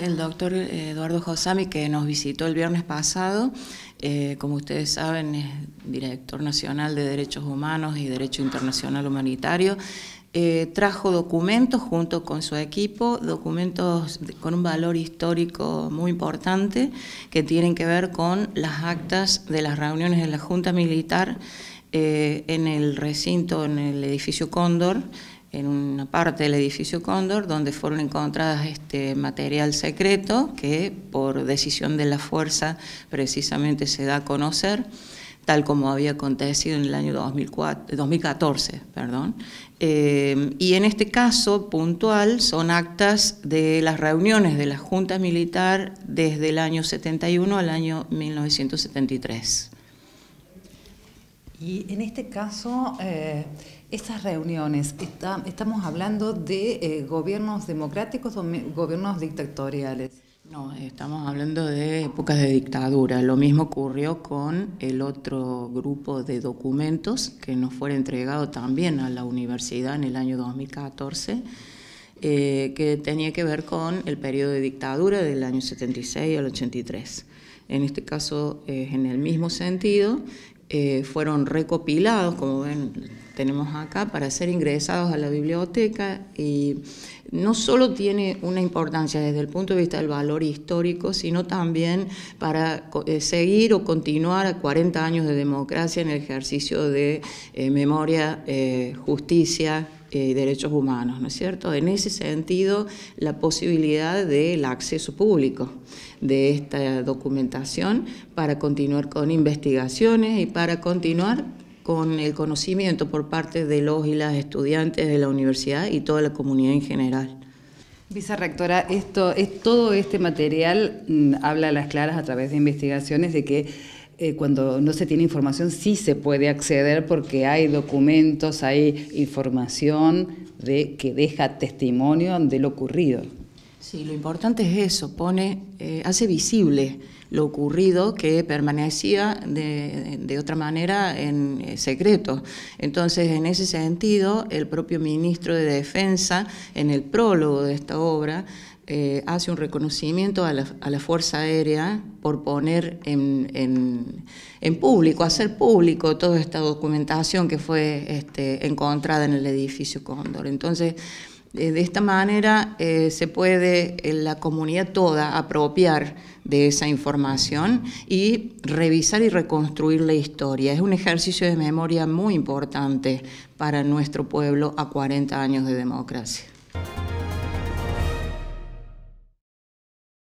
El doctor Eduardo Josami, que nos visitó el viernes pasado, eh, como ustedes saben, es director nacional de Derechos Humanos y Derecho Internacional Humanitario, eh, trajo documentos junto con su equipo, documentos con un valor histórico muy importante que tienen que ver con las actas de las reuniones de la Junta Militar eh, en el recinto, en el edificio Cóndor, en una parte del edificio Cóndor donde fueron encontradas este material secreto que por decisión de la fuerza precisamente se da a conocer tal como había acontecido en el año 2004, 2014. Perdón. Eh, y en este caso puntual son actas de las reuniones de la Junta Militar desde el año 71 al año 1973. Y en este caso, eh, estas reuniones, estamos hablando de eh, gobiernos democráticos o gobiernos dictatoriales. No, estamos hablando de épocas de dictadura. Lo mismo ocurrió con el otro grupo de documentos que nos fue entregado también a la universidad en el año 2014, eh, que tenía que ver con el periodo de dictadura del año 76 al 83. En este caso es en el mismo sentido eh, fueron recopilados, como ven, tenemos acá, para ser ingresados a la biblioteca y no solo tiene una importancia desde el punto de vista del valor histórico, sino también para eh, seguir o continuar a 40 años de democracia en el ejercicio de eh, memoria, justicia, eh, derechos humanos, ¿no es cierto? En ese sentido, la posibilidad del acceso público de esta documentación para continuar con investigaciones y para continuar con el conocimiento por parte de los y las estudiantes de la universidad y toda la comunidad en general. Vicerrectora, esto, es, todo este material mm, habla a las claras a través de investigaciones de que eh, cuando no se tiene información sí se puede acceder porque hay documentos, hay información de, que deja testimonio de lo ocurrido. Sí, lo importante es eso, pone, eh, hace visible lo ocurrido que permanecía de, otra manera en eh, secreto. Entonces, en ese sentido, el propio ministro de Defensa, en el prólogo de esta obra, eh, hace un reconocimiento a la, Fuerza Aérea por poner en, público, hacer público toda esta documentación que fue este, encontrada en el edificio Cóndor. Entonces, eh, de esta manera eh, se puede eh, la comunidad toda apropiar de esa información y revisar y reconstruir la historia. Es un ejercicio de memoria muy importante para nuestro pueblo a 40 años de democracia.